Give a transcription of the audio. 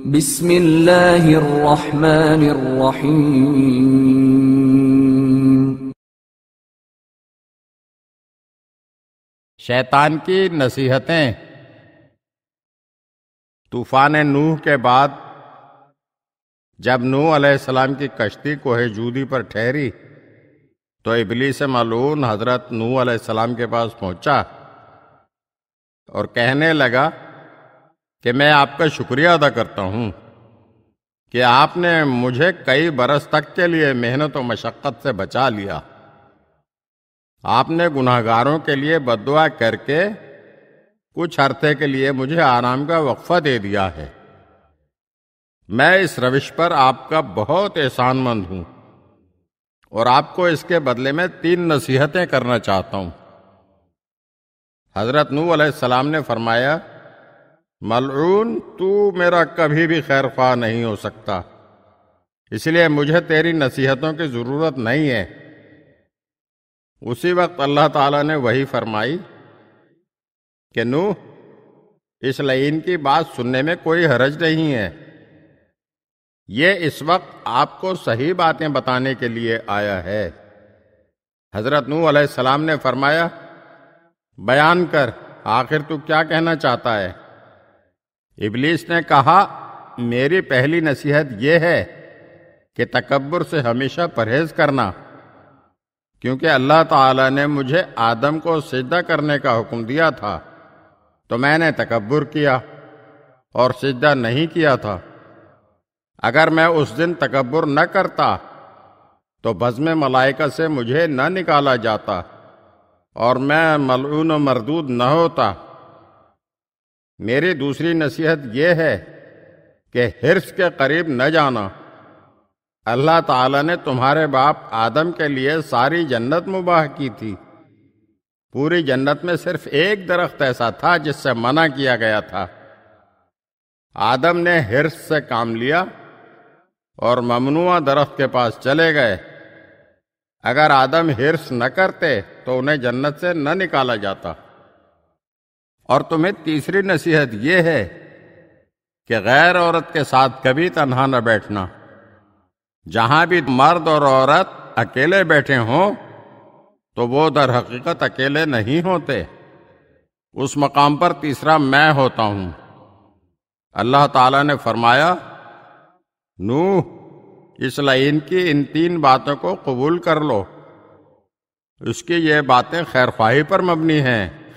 बिस्मिल्लाहिर्रहमानिर्रहीम शैतान की नसीहतें तूफान नूह के बाद जब नूह अलैहिस्सलाम की कश्ती कोहे जूदी पर ठहरी तो इबली से मालून हजरत नूह अलैहिस्सलाम के पास पहुंचा और कहने लगा कि मैं आपका शुक्रिया अदा करता हूँ कि आपने मुझे कई बरस तक के लिए मेहनत और मशक्क़त से बचा लिया आपने गुनाहगारों के लिए बदुआ करके कुछ अर्थे के लिए मुझे आराम का वक्फा दे दिया है मैं इस रविश पर आपका बहुत एहसानमंद हूँ और आपको इसके बदले में तीन नसीहतें करना चाहता हूँ हज़रत नू सलाम ने फरमाया मलून तू मेरा कभी भी खैर खा नहीं हो सकता इसलिए मुझे तेरी नसीहतों की ज़रूरत नहीं है उसी वक्त अल्लाह ताला ने वही फरमाई कि नू इस लाइन की बात सुनने में कोई हरज नहीं है ये इस वक्त आपको सही बातें बताने के लिए आया है हजरत नू सलाम ने फरमाया बयान कर आखिर तू क्या कहना चाहता है इबलीस ने कहा मेरी पहली नसीहत यह है कि तकबर से हमेशा परहेज करना क्योंकि अल्लाह ताला ने मुझे आदम को सिद्धा करने का हुक्म दिया था तो मैंने तकबर किया और सिद्धा नहीं किया था अगर मैं उस दिन तकबर न करता तो बज़म मलाइका से मुझे न निकाला जाता और मैं मलून मरदूद न होता मेरी दूसरी नसीहत यह है कि हिरस के करीब न जाना अल्लाह ताला ने तुम्हारे बाप आदम के लिए सारी जन्नत मुबाह की थी पूरी जन्नत में सिर्फ एक दरख्त ऐसा था जिससे मना किया गया था आदम ने हिरस से काम लिया और ममनुआ दरख्त के पास चले गए अगर आदम हिरस न करते तो उन्हें जन्नत से न निकाला जाता और तुम्हें तीसरी नसीहत यह है कि गैर औरत के साथ कभी तनहा न बैठना जहां भी मर्द और औरत अकेले बैठे हों तो वो दर हकीकत अकेले नहीं होते उस मकाम पर तीसरा मैं होता हूं अल्लाह ताला ने फरमाया नूह इस लाइन की इन तीन बातों को कबूल कर लो उसकी ये बातें खैरख्वाही पर मबनी हैं